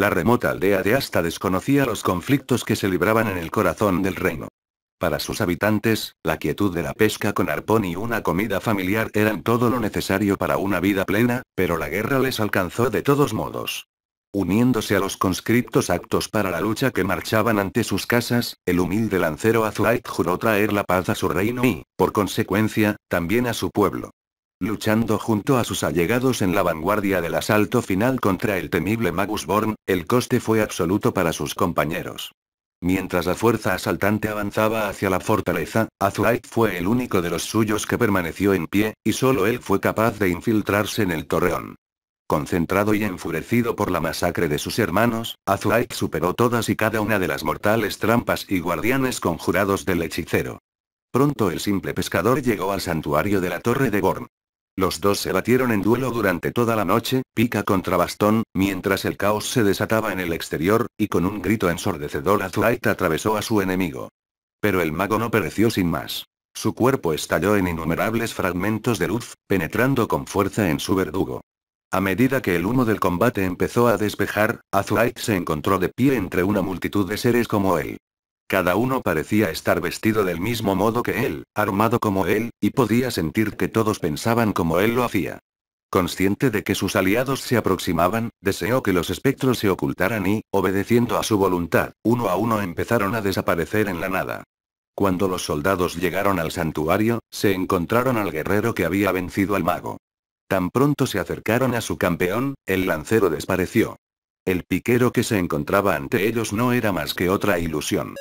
La remota aldea de Asta desconocía los conflictos que se libraban en el corazón del reino. Para sus habitantes, la quietud de la pesca con arpón y una comida familiar eran todo lo necesario para una vida plena, pero la guerra les alcanzó de todos modos. Uniéndose a los conscriptos actos para la lucha que marchaban ante sus casas, el humilde lancero Azuait juró traer la paz a su reino y, por consecuencia, también a su pueblo luchando junto a sus allegados en la vanguardia del asalto final contra el temible Magus Born, el coste fue absoluto para sus compañeros. Mientras la fuerza asaltante avanzaba hacia la fortaleza, Azurite fue el único de los suyos que permaneció en pie, y solo él fue capaz de infiltrarse en el torreón. Concentrado y enfurecido por la masacre de sus hermanos, Azurite superó todas y cada una de las mortales trampas y guardianes conjurados del hechicero. Pronto el simple pescador llegó al santuario de la Torre de Gorn. Los dos se batieron en duelo durante toda la noche, pica contra bastón, mientras el caos se desataba en el exterior, y con un grito ensordecedor Azurite atravesó a su enemigo. Pero el mago no pereció sin más. Su cuerpo estalló en innumerables fragmentos de luz, penetrando con fuerza en su verdugo. A medida que el humo del combate empezó a despejar, Azurite se encontró de pie entre una multitud de seres como él. Cada uno parecía estar vestido del mismo modo que él, armado como él, y podía sentir que todos pensaban como él lo hacía. Consciente de que sus aliados se aproximaban, deseó que los espectros se ocultaran y, obedeciendo a su voluntad, uno a uno empezaron a desaparecer en la nada. Cuando los soldados llegaron al santuario, se encontraron al guerrero que había vencido al mago. Tan pronto se acercaron a su campeón, el lancero desapareció. El piquero que se encontraba ante ellos no era más que otra ilusión.